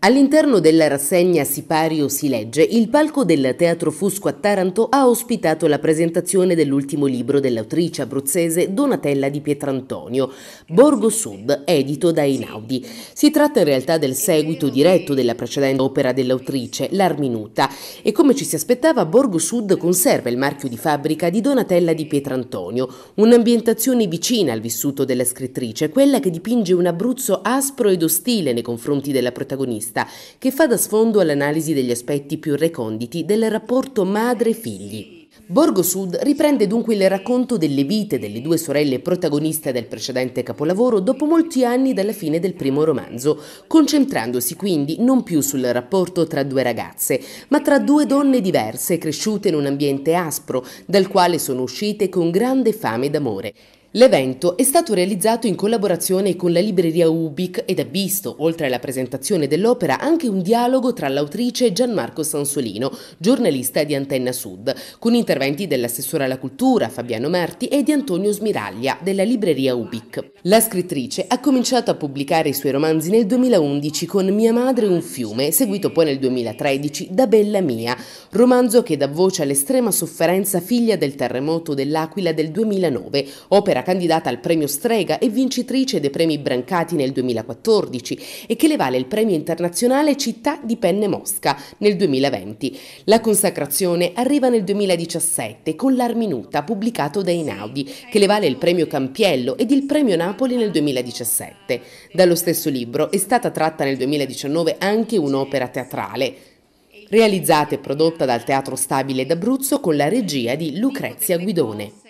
All'interno della rassegna Sipario si legge, il palco del Teatro Fusco a Taranto ha ospitato la presentazione dell'ultimo libro dell'autrice abruzzese Donatella di Pietrantonio, Borgo Sud, edito da Einaudi. Si tratta in realtà del seguito diretto della precedente opera dell'autrice, L'Arminuta, e come ci si aspettava Borgo Sud conserva il marchio di fabbrica di Donatella di Pietrantonio, un'ambientazione vicina al vissuto della scrittrice, quella che dipinge un Abruzzo aspro ed ostile nei confronti racconti della protagonista, che fa da sfondo all'analisi degli aspetti più reconditi del rapporto madre-figli. Borgo Sud riprende dunque il racconto delle vite delle due sorelle protagoniste del precedente capolavoro dopo molti anni dalla fine del primo romanzo, concentrandosi quindi non più sul rapporto tra due ragazze, ma tra due donne diverse cresciute in un ambiente aspro, dal quale sono uscite con grande fame d'amore. L'evento è stato realizzato in collaborazione con la libreria Ubic ed ha visto, oltre alla presentazione dell'opera, anche un dialogo tra l'autrice Gianmarco Sansolino, giornalista di Antenna Sud, con interventi dell'assessore alla cultura Fabiano Marti e di Antonio Smiraglia della libreria Ubic. La scrittrice ha cominciato a pubblicare i suoi romanzi nel 2011 con Mia madre un fiume, seguito poi nel 2013 da Bella mia, romanzo che dà voce all'estrema sofferenza figlia del terremoto dell'Aquila del 2009, opera era candidata al premio Strega e vincitrice dei premi Brancati nel 2014 e che le vale il premio internazionale Città di Penne Mosca nel 2020. La consacrazione arriva nel 2017 con L'Arminuta pubblicato da Einaudi che le vale il premio Campiello ed il premio Napoli nel 2017. Dallo stesso libro è stata tratta nel 2019 anche un'opera teatrale, realizzata e prodotta dal Teatro Stabile d'Abruzzo con la regia di Lucrezia Guidone.